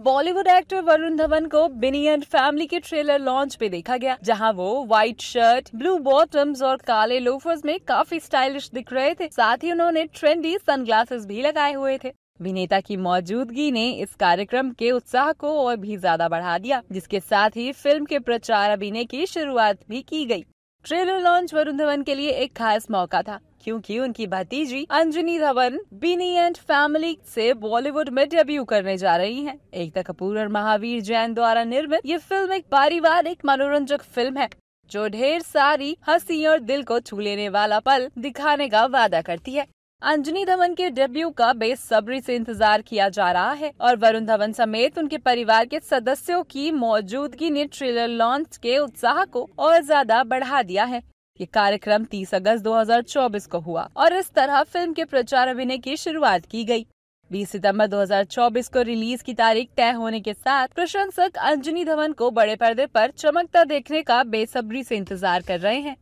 Bollywood actor Varun Dhawan को बिनी and family के ट्रेलर लॉन्च पे देखा गया जहां वो व्हाइट शर्ट ब्लू बॉटम्स और काले लोफर्स में काफी स्टाइलिश दिख रहे थे साथ ही उन्होंने ट्रेंडी सनग्लासेस भी लगाए हुए थे अभिनेता की मौजूदगी ने इस कार्यक्रम के उत्साह को और भी ज्यादा बढ़ा दिया जिसके साथ ही फिल्म के प्रचार अभिनय की शुरुआत भी की गई ट्रेलर लॉन्च वरुण धवन के लिए एक खास मौका था क्योंकि उनकी भतीजी अंजनी धवन बिनी एंड फैमिली से बॉलीवुड में डेब्यू करने जा रही हैं। एकता कपूर और महावीर जैन द्वारा निर्मित ये फिल्म एक पारिवारिक मनोरंजक फिल्म है जो ढेर सारी हंसी और दिल को छू लेने वाला पल दिखाने का वादा करती है अंजनी धवन के डेब्यू का बेसब्री से इंतजार किया जा रहा है और वरुण धवन समेत उनके परिवार के सदस्यों की मौजूदगी ने ट्रेलर लॉन्च के उत्साह को और ज्यादा बढ़ा दिया है ये कार्यक्रम 30 अगस्त 2024 को हुआ और इस तरह फिल्म के प्रचार अभिनय की शुरुआत की गई 20 सितंबर 2024 को रिलीज की तारीख तय होने के साथ प्रशंसक अंजनी धवन को बड़े पर्दे पर चमकता देखने का बेसब्री से इंतजार कर रहे हैं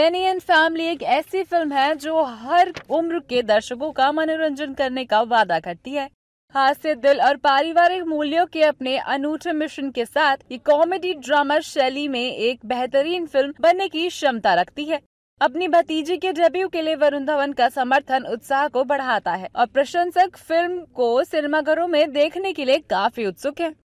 बेनी एंड फैमिली एक ऐसी फिल्म है जो हर उम्र के दर्शकों का मनोरंजन करने का वादा करती है हास्य दिल और पारिवारिक मूल्यों के अपने अनूठे मिशन के साथ ये कॉमेडी ड्रामा शैली में एक बेहतरीन फिल्म बनने की क्षमता रखती है अपनी भतीजी के डेब्यू के लिए वरुण धवन का समर्थन उत्साह को बढ़ाता है और प्रशंसक फिल्म को सिनेमाघरों में देखने के लिए काफी उत्सुक है